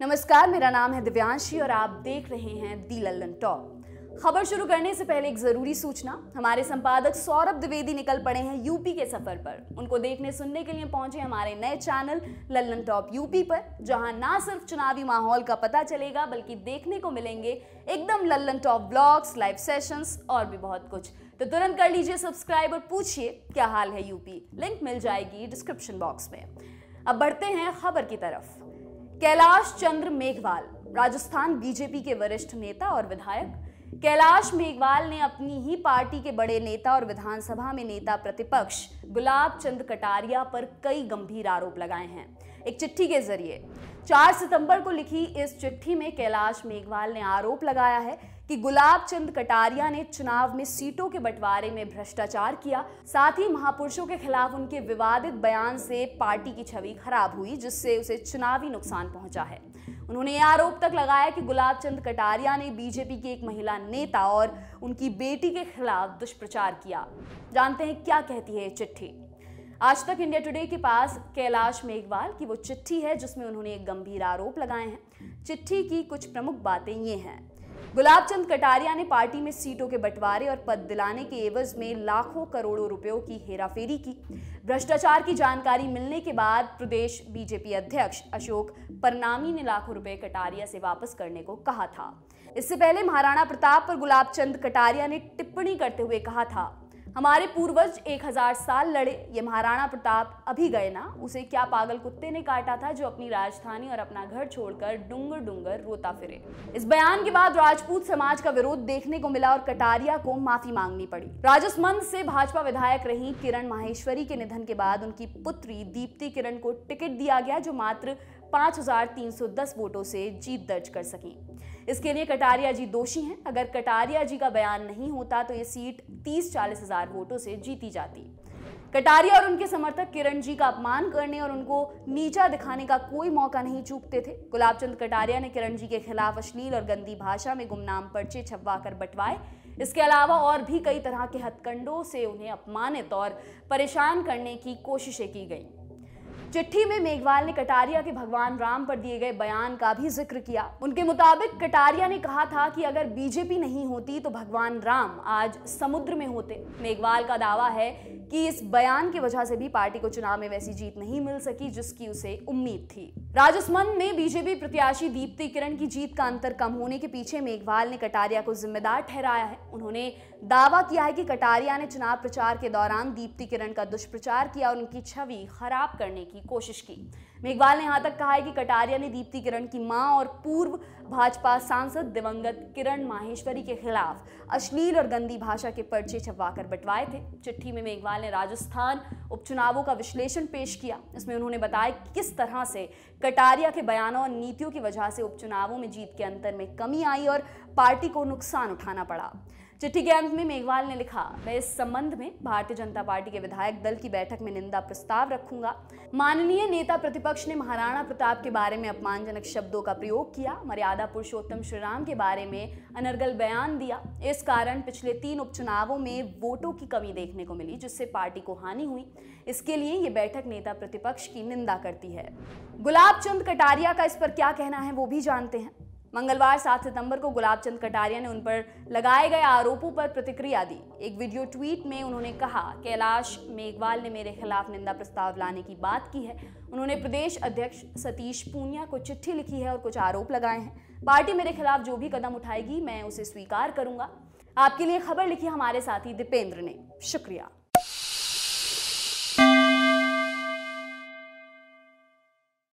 नमस्कार मेरा नाम है दिव्यांशी और आप देख रहे हैं दी लल्लन टॉप खबर शुरू करने से पहले एक जरूरी सूचना हमारे संपादक सौरभ द्विवेदी निकल पड़े हैं यूपी के सफर पर उनको देखने सुनने के लिए पहुंचे हमारे नए चैनल लल्लन टॉप यूपी पर जहां ना सिर्फ चुनावी माहौल का पता चलेगा बल्कि देखने को मिलेंगे एकदम Lallantop blogs live sessions और भी बहुत कुछ तो तुरंत कर लीजिए सब्सक्राइब और पूछिए क्या हाल है यूपी लिंक मिल जाएगी डिस्क्रिप्शन बॉक्स में अब बढ़ते हैं खबर की तरफ कैलाश चंद्र मेघवाल राजस्थान बीजेपी के वरिष्ठ नेता और विधायक कैलाश मेघवाल ने अपनी ही पार्टी के बड़े नेता और विधानसभा में नेता प्रतिपक्ष गुलाब चंद कटारिया पर कई गंभीर आरोप लगाए हैं एक चिट्ठी के जरिए 4 सितंबर को लिखी इस चिट्ठी में कैलाश मेघवाल ने आरोप लगाया है कि गुलाब चंद कटारिया ने चुनाव में सीटों के बंटवारे में भ्रष्टाचार किया साथ ही महापुरुषों के खिलाफ उनके विवादित बयान से पार्टी की छवि खराब हुई जिससे उसे चुनावी नुकसान पहुंचा है उन्होंने यह आरोप तक लगाया कि गुलाब चंद कटारिया ने बीजेपी की एक महिला नेता और उनकी बेटी के खिलाफ दुष्प्रचार किया जानते हैं क्या कहती है चिट्ठी आज तक इंडिया टुडे के पास कैलाश मेघवाल की वो चिट्ठी है जिसमें उन्होंने एक गंभीर आरोप लगाए हैं चिट्ठी की कुछ प्रमुख बातें ये हैं गुलाब चंद कटारिया ने पार्टी में सीटों के बंटवारे और पद दिलाने के एवज में लाखों करोड़ों रुपयों की हेराफेरी की भ्रष्टाचार की जानकारी मिलने के बाद प्रदेश बीजेपी अध्यक्ष अशोक परनामी ने लाखों रुपए कटारिया से वापस करने को कहा था इससे पहले महाराणा प्रताप पर गुलाब चंद कटारिया ने टिप्पणी करते हुए कहा था हमारे पूर्वज 1000 साल लड़े ये महाराणा प्रताप अभी गए ना उसे क्या पागल कुत्ते ने काटा था जो अपनी राजधानी और अपना घर छोड़कर डूंगर डूंगर रोता फिरे इस बयान के बाद राजपूत समाज का विरोध देखने को मिला और कटारिया को माफी मांगनी पड़ी राजस्मंद से भाजपा विधायक रही किरण माहेश्वरी के निधन के बाद उनकी पुत्री दीप्ति किरण को टिकट दिया गया जो मात्र 5,310 वोटों से जीत दर्ज कर सकी इसके लिए कटारिया जी दोषी हैं अगर कटारिया जी का बयान नहीं होता तो ये सीट तीस चालीस हजार वोटों से जीती जाती कटारिया और उनके समर्थक किरण जी का अपमान करने और उनको नीचा दिखाने का कोई मौका नहीं चूकते थे गुलाब चंद कटारिया ने किरण जी के खिलाफ अश्लील और गंदी भाषा में गुमनाम पर्चे छपवा कर बंटवाए इसके अलावा और भी कई तरह के हथकंडों से उन्हें अपमानित और परेशान करने की कोशिशें की गईं चिट्ठी में मेघवाल ने कटारिया के भगवान राम पर दिए गए बयान का भी जिक्र किया उनके मुताबिक कटारिया ने कहा था कि अगर बीजेपी नहीं होती तो भगवान राम आज समुद्र में होते मेघवाल का दावा है कि इस बयान की वजह से भी पार्टी को चुनाव में वैसी जीत नहीं मिल सकी जिसकी उसे उम्मीद थी राजसमंद में बीजेपी प्रत्याशी दीप्ति किरण की जीत का अंतर कम होने के पीछे मेघवाल ने कटारिया को जिम्मेदार ठहराया है उन्होंने दावा किया है कि कटारिया ने चुनाव प्रचार के दौरान दीप्ति किरण का दुष्प्रचार किया और उनकी छवि खराब करने की कोशिश की मेघवाल ने यहाँ तक कहा है कि कटारिया ने दीप्ति किरण की मां और पूर्व भाजपा सांसद दिवंगत किरण माहेश्वरी के खिलाफ अश्लील और गंदी भाषा के पर्चे छपवाकर बंटवाए थे चिट्ठी में मेघवाल ने राजस्थान उपचुनावों का विश्लेषण पेश किया इसमें उन्होंने बताया कि किस तरह से कटारिया के बयानों और नीतियों की वजह से उपचुनावों में जीत के अंतर में कमी आई और पार्टी को नुकसान उठाना पड़ा चिट्ठी के अंत में मेघवाल ने लिखा मैं इस संबंध में भारतीय जनता पार्टी के विधायक दल की बैठक में निंदा प्रस्ताव रखूंगा माननीय नेता प्रतिपक्ष ने महाराणा प्रताप के बारे में अपमानजनक शब्दों का प्रयोग किया मर्यादा पुरुषोत्तम श्रीराम के बारे में अनर्गल बयान दिया इस कारण पिछले तीन उपचुनावों में वोटों की कमी देखने को मिली जिससे पार्टी को हानि हुई इसके लिए ये बैठक नेता प्रतिपक्ष की निंदा करती है गुलाब चंद कटारिया का इस पर क्या कहना है वो भी जानते हैं मंगलवार 7 सितंबर को गुलाब चंद कटारिया ने उन पर लगाए गए आरोपों पर प्रतिक्रिया दी एक वीडियो ट्वीट में उन्होंने कहा कैलाश मेघवाल ने मेरे खिलाफ निंदा प्रस्ताव लाने की बात की है उन्होंने प्रदेश अध्यक्ष सतीश पूनिया को चिट्ठी लिखी है और कुछ आरोप लगाए हैं पार्टी मेरे खिलाफ जो भी कदम उठाएगी मैं उसे स्वीकार करूंगा आपके लिए खबर लिखी हमारे साथी दीपेंद्र ने शुक्रिया